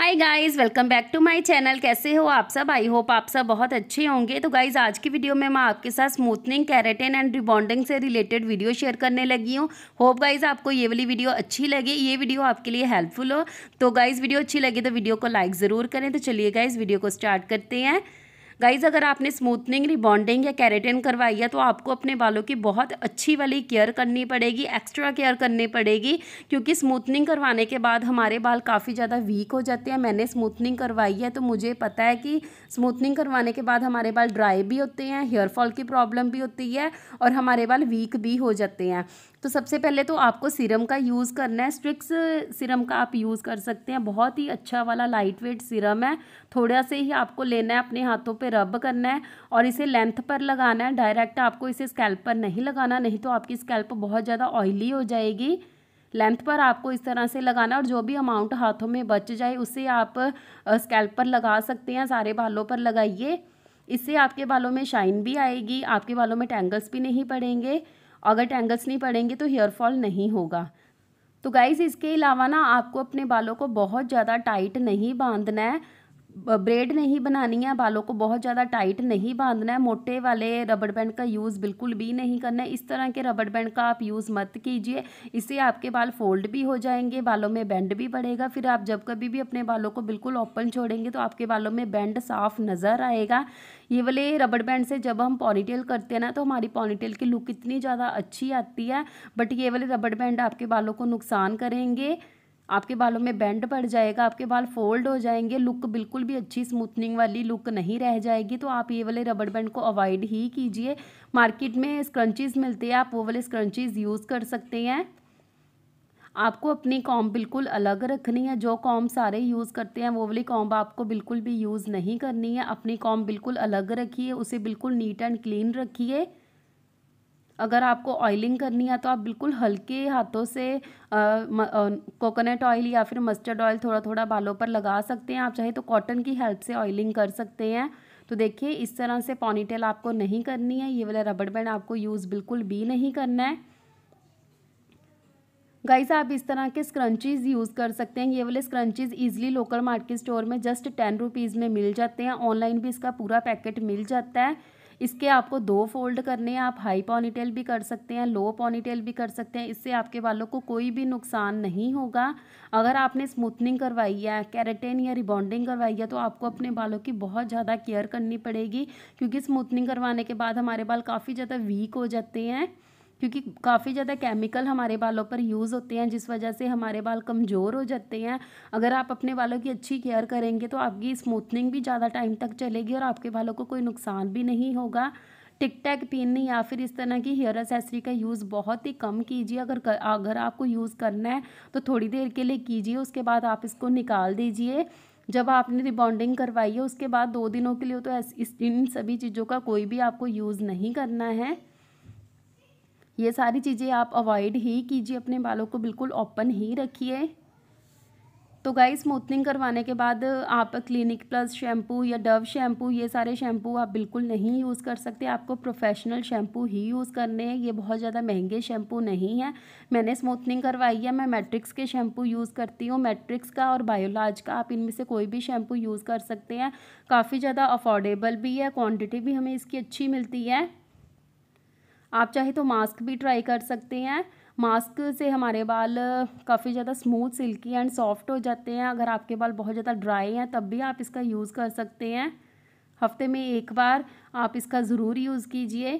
hi guys welcome back to my channel कैसे हो आप सब आई होप आप सब बहुत अच्छे होंगे तो गाइस आज की वीडियो में मैं आपके साथ स्मूथनिंग कैरेटिन एंड रिबॉन्डिंग से रिलेटेड वीडियो शेयर करने लगी हूँ होप गाइस आपको ये वाली वीडियो अच्छी लगे ये वीडियो आपके लिए हेल्पफुल हो तो गाइज़ वीडियो अच्छी लगे तो वीडियो को लाइक ज़रूर करें तो चलिए गाइज़ वीडियो को स्टार्ट करते हैं गाइज अगर आपने स्मूथनिंग रिबॉन्डिंग या कैरेटिन करवाई है तो आपको अपने बालों की बहुत अच्छी वाली केयर करनी पड़ेगी एक्स्ट्रा केयर करनी पड़ेगी क्योंकि स्मूथनिंग करवाने के बाद हमारे बाल काफ़ी ज़्यादा वीक हो जाते हैं मैंने स्मूथनिंग करवाई है तो मुझे पता है कि स्मूथनिंग करवाने के बाद हमारे बाल ड्राई भी होते हैं हेयर फॉल की प्रॉब्लम भी होती है और हमारे बाल वीक भी हो जाते हैं तो सबसे पहले तो आपको सीरम का यूज़ करना है स्ट्रिक्स सीरम का आप यूज़ कर सकते हैं बहुत ही अच्छा वाला लाइट वेट सीरम है थोड़ा से ही आपको लेना है अपने हाथों पर रब करना है और इसे लेंथ पर लगाना है डायरेक्ट आपको इसे स्कैल्प पर नहीं लगाना नहीं तो आपकी स्कैल्प बहुत ज़्यादा ऑयली हो जाएगी लेंथ पर आपको इस तरह से लगाना और जो भी अमाउंट हाथों में बच जाए उसे आप स्कैल्प पर लगा सकते हैं सारे बालों पर लगाइए इससे आपके बालों में शाइन भी आएगी आपके बालों में टैंगल्स भी नहीं पड़ेंगे अगर टैंगल्स नहीं पड़ेंगे तो हेयर फॉल नहीं होगा तो गाइज़ इसके अलावा ना आपको अपने बालों को बहुत ज़्यादा टाइट नहीं बांधना है ब्रेड नहीं बनानी है बालों को बहुत ज़्यादा टाइट नहीं बांधना है मोटे वाले रबड़ बैंड का यूज़ बिल्कुल भी नहीं करना है इस तरह के रबड़ बैंड का आप यूज़ मत कीजिए इससे आपके बाल फोल्ड भी हो जाएंगे बालों में बैंड भी बढ़ेगा फिर आप जब कभी भी अपने बालों को बिल्कुल ओपन छोड़ेंगे तो आपके बालों में बैंड साफ नज़र आएगा ये वाले रबड़ बैंड से जब हम पॉनीटेल करते हैं ना तो हमारी पॉनीटेल की लुक इतनी ज़्यादा अच्छी आती है बट ये वाले रबड़ बैंड आपके बालों को नुकसान करेंगे आपके बालों में बैंड पड़ जाएगा आपके बाल फोल्ड हो जाएंगे लुक बिल्कुल भी अच्छी स्मूथनिंग वाली लुक नहीं रह जाएगी तो आप ये वाले रबड़ बैंड को अवॉइड ही कीजिए मार्केट में स्क्रंचीज़ मिलते हैं आप वो वाले स्क्रंचीज़ यूज़ कर सकते हैं आपको अपनी कॉम बिल्कुल अलग रखनी है जो कॉम सारे यूज़ करते हैं वो वाली कॉम आपको बिल्कुल भी यूज़ नहीं करनी है अपनी कॉम बिल्कुल अलग रखिए उसे बिल्कुल नीट एंड क्लीन रखिए अगर आपको ऑयलिंग करनी है तो आप बिल्कुल हल्के हाथों से कोकोनट ऑयल या फिर मस्टर्ड ऑयल थोड़ा थोड़ा बालों पर लगा सकते हैं आप चाहे तो कॉटन की हेल्प से ऑयलिंग कर सकते हैं तो देखिए इस तरह से पॉनीटेल आपको नहीं करनी है ये वाला रबड़ बैंड आपको यूज़ बिल्कुल भी नहीं करना है गाइस आप इस तरह के स्क्रंचीज़ यूज़ कर सकते हैं ये वाले scrunchies easily local market store में जस्ट टेन रुपीज़ में मिल जाते हैं ऑनलाइन भी इसका पूरा पैकेट मिल जाता है इसके आपको दो फोल्ड करने हैं आप हाई पॉनीटेल भी कर सकते हैं लो पॉनीटेल भी कर सकते हैं इससे आपके बालों को कोई भी नुकसान नहीं होगा अगर आपने स्मूथनिंग करवाई है कैरेटिन या रिबॉन्डिंग करवाई है तो आपको अपने बालों की बहुत ज़्यादा केयर करनी पड़ेगी क्योंकि स्मूथनिंग करवाने के बाद हमारे बाल काफ़ी ज़्यादा वीक हो जाते हैं क्योंकि काफ़ी ज़्यादा केमिकल हमारे बालों पर यूज़ होते हैं जिस वजह से हमारे बाल कमज़ोर हो जाते हैं अगर आप अपने बालों की अच्छी केयर करेंगे तो आपकी स्मूथनिंग भी ज़्यादा टाइम तक चलेगी और आपके बालों को कोई नुकसान भी नहीं होगा टिक टैक पिन या फिर इस तरह की हेयर एसेसरी का यूज़ बहुत ही कम कीजिए अगर कर, अगर आपको यूज़ करना है तो थोड़ी देर के लिए कीजिए उसके बाद आप इसको निकाल दीजिए जब आपने रिबॉन्डिंग करवाई है उसके बाद दो दिनों के लिए तो इस इन सभी चीज़ों का कोई भी आपको यूज़ नहीं करना है ये सारी चीज़ें आप अवॉइड ही कीजिए अपने बालों को बिल्कुल ओपन ही रखिए तो गाय स्मूथनिंग करवाने के बाद आप क्लिनिक प्लस शैम्पू या डव शैम्पू ये सारे शैम्पू आप बिल्कुल नहीं यूज़ कर सकते आपको प्रोफेशनल शैम्पू ही यूज़ करने हैं ये बहुत ज़्यादा महंगे शैम्पू नहीं हैं मैंने स्मूथनिंग करवाई है मैं मैट्रिक्स के शैम्पू यूज़ करती हूँ मैट्रिक्स का और बायोलाज का आप इनमें से कोई भी शैम्पू यूज़ कर सकते हैं काफ़ी ज़्यादा अफोर्डेबल भी है क्वान्टिटी भी हमें इसकी अच्छी मिलती है आप चाहे तो मास्क भी ट्राई कर सकते हैं मास्क से हमारे बाल काफ़ी ज़्यादा स्मूथ सिल्की एंड सॉफ्ट हो जाते हैं अगर आपके बाल बहुत ज़्यादा ड्राई हैं तब भी आप इसका यूज़ कर सकते हैं हफ्ते में एक बार आप इसका ज़रूर यूज़ कीजिए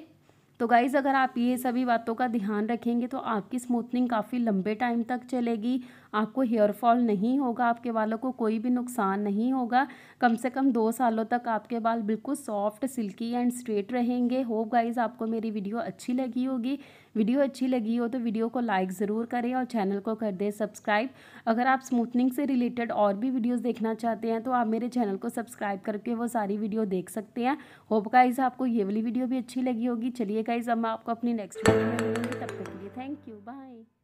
तो गाइज़ अगर आप ये सभी बातों का ध्यान रखेंगे तो आपकी स्मूथनिंग काफ़ी लंबे टाइम तक चलेगी आपको हेयर फॉल नहीं होगा आपके बालों को कोई भी नुकसान नहीं होगा कम से कम दो सालों तक आपके बाल बिल्कुल सॉफ्ट सिल्की एंड स्ट्रेट रहेंगे होप गाइज आपको मेरी वीडियो अच्छी लगी होगी वीडियो अच्छी लगी हो तो वीडियो को लाइक ज़रूर करें और चैनल को कर दें सब्सक्राइब अगर आप स्मूथनिंग से रिलेटेड और भी वीडियोस देखना चाहते हैं तो आप मेरे चैनल को सब्सक्राइब करके वो सारी वीडियो देख सकते हैं होप गाइज आपको ये वाली वीडियो भी अच्छी लगी होगी चलिए गाइज अब मैं आपको अपनी नेक्स्ट वीडियो में तब तक के लिए थैंक यू बाय